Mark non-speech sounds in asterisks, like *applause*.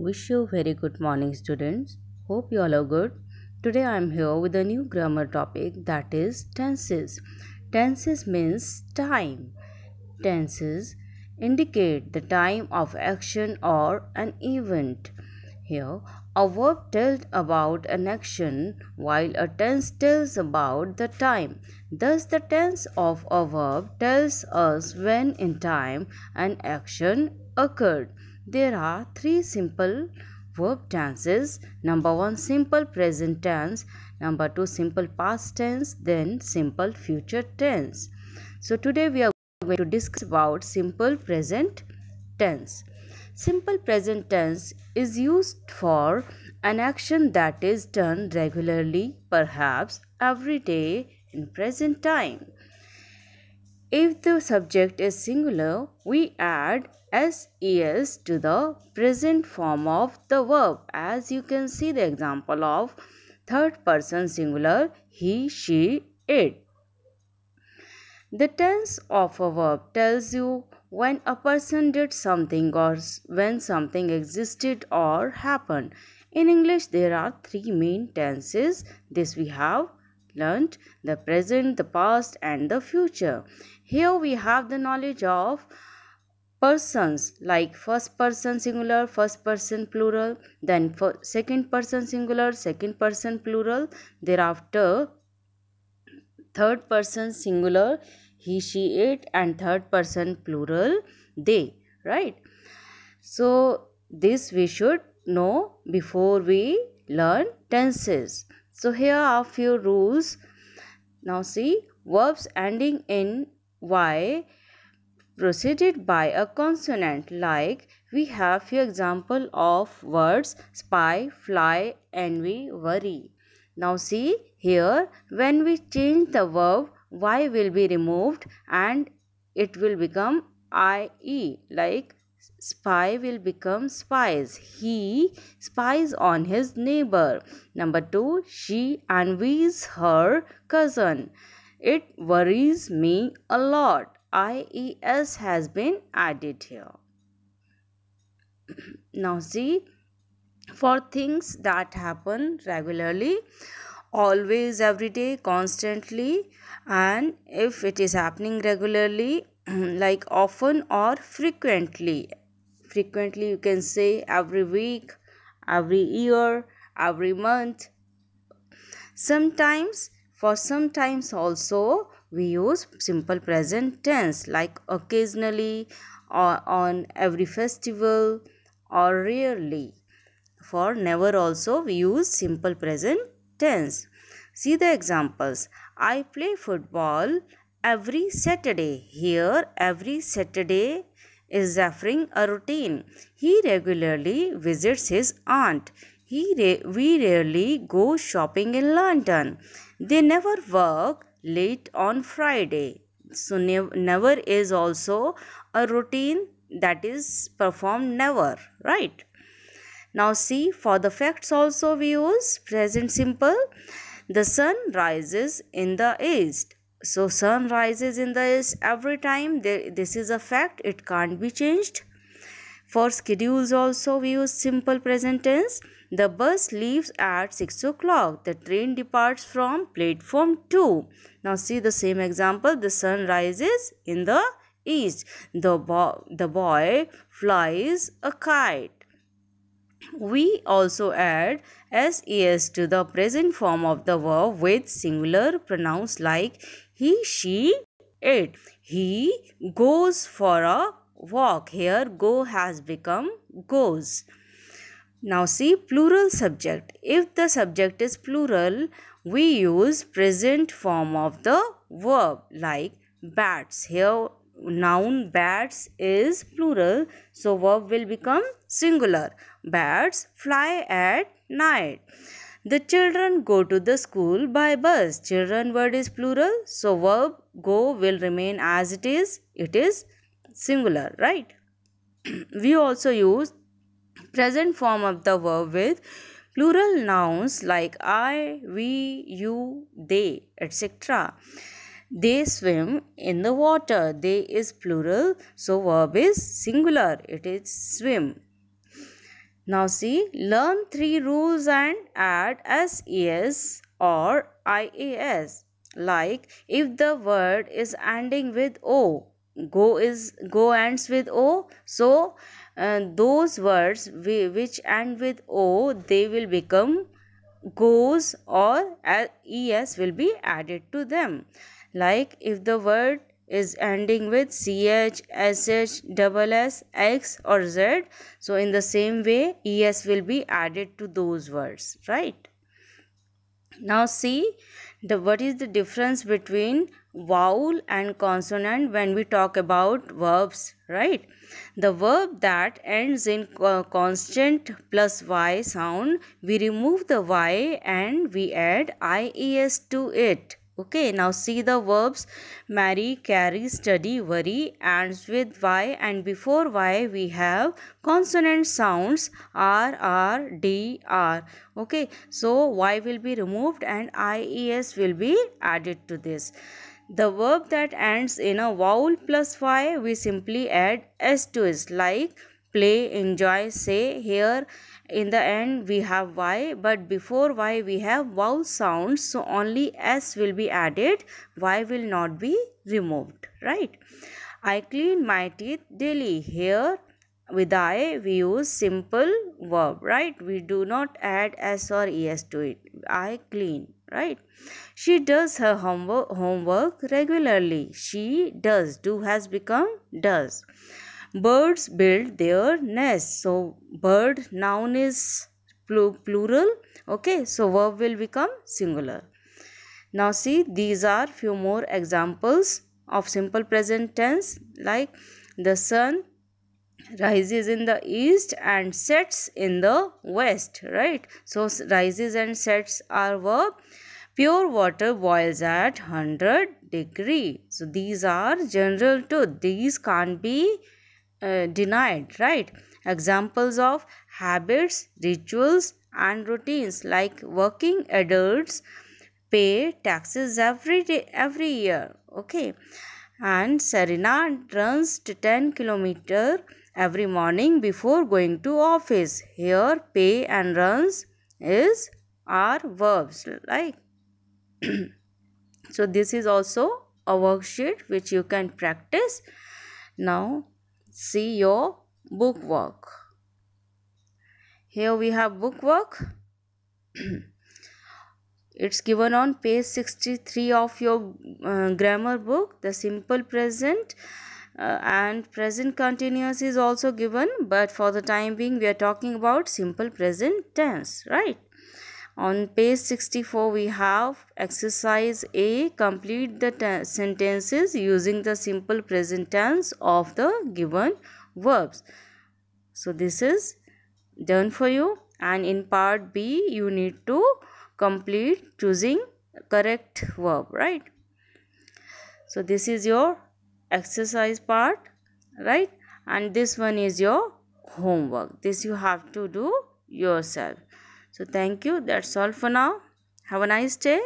Wish you very good morning students. Hope you all are good. Today I am here with a new grammar topic that is tenses. Tenses means time. Tenses indicate the time of action or an event. Here, a verb tells about an action while a tense tells about the time. Thus, the tense of a verb tells us when in time an action occurred. There are three simple verb tenses. Number one, simple present tense. Number two, simple past tense. Then simple future tense. So today we are going to discuss about simple present tense. Simple present tense is used for an action that is done regularly, perhaps every day in present time. If the subject is singular, we add s/es to the present form of the verb as you can see the example of third person singular he, she, it. The tense of a verb tells you when a person did something or when something existed or happened. In English, there are three main tenses. This we have learnt, the present, the past, and the future. Here we have the knowledge of persons like first person singular first person plural then second person singular second person plural thereafter third person singular he she it and third person plural they right so this we should know before we learn tenses so here are few rules. Now see verbs ending in y preceded by a consonant like we have few example of words spy, fly, envy, worry. Now see here when we change the verb y will be removed and it will become ie like spy will become spies. He spies on his neighbor. Number two, she envies her cousin. It worries me a lot. IES has been added here. *clears throat* now see, for things that happen regularly, always, every day, constantly and if it is happening regularly *clears throat* like often or frequently frequently you can say every week every year every month sometimes for sometimes also we use simple present tense like occasionally or on every festival or rarely for never also we use simple present tense see the examples i play football every Saturday. Here, every Saturday is offering a routine. He regularly visits his aunt. He re- we rarely go shopping in London. They never work late on Friday. So ne- never is also a routine that is performed never, right? Now see for the facts also we use present simple. The sun rises in the east so sun rises in the east every time this is a fact it can't be changed for schedules also we use simple present tense the bus leaves at 6 o'clock the train departs from platform 2 now see the same example the sun rises in the east the, bo the boy flies a kite we also add ses to the present form of the verb with singular pronouns like he, she, it. He goes for a walk. Here go has become goes. Now see plural subject. If the subject is plural, we use present form of the verb like bats. Here noun bats is plural so verb will become singular bats fly at night the children go to the school by bus children word is plural so verb go will remain as it is it is singular right *clears throat* we also use present form of the verb with plural nouns like i we you they etc they swim in the water. They is plural. So verb is singular. It is swim. Now see, learn three rules and add SES or IAS. Like if the word is ending with O, go is go ends with O. So uh, those words we, which end with O, they will become goes or es will be added to them like if the word is ending with ch, sh, double s, x or z. So in the same way es will be added to those words, right? Now see the what is the difference between vowel and consonant when we talk about verbs, right? The verb that ends in constant plus y sound, we remove the y and we add ies to it okay now see the verbs marry carry study worry ends with y and before y we have consonant sounds r r d r okay so y will be removed and i e s will be added to this the verb that ends in a vowel plus y we simply add s to it like play enjoy say here in the end we have y but before y we have vowel sounds so only s will be added y will not be removed right i clean my teeth daily here with i we use simple verb right we do not add s or es to it i clean right she does her homework homework regularly she does do has become does birds build their nests so bird noun is plural okay so verb will become singular now see these are few more examples of simple present tense like the sun rises in the east and sets in the west right so rises and sets are verb pure water boils at 100 degree so these are general too these can't be uh, denied, right? Examples of habits, rituals, and routines like working adults pay taxes every day every year okay and serena runs to 10 kilometer every morning before going to office here pay and runs is are verbs like *clears throat* so this is also a worksheet which you can practice now see your bookwork. Here we have bookwork. *clears throat* it's given on page 63 of your uh, grammar book. The simple present uh, and present continuous is also given but for the time being we are talking about simple present tense right on page 64 we have exercise A. Complete the sentences using the simple present tense of the given verbs. So this is done for you and in part B you need to complete choosing correct verb right. So this is your exercise part right and this one is your homework. This you have to do yourself. So thank you. That's all for now. Have a nice day.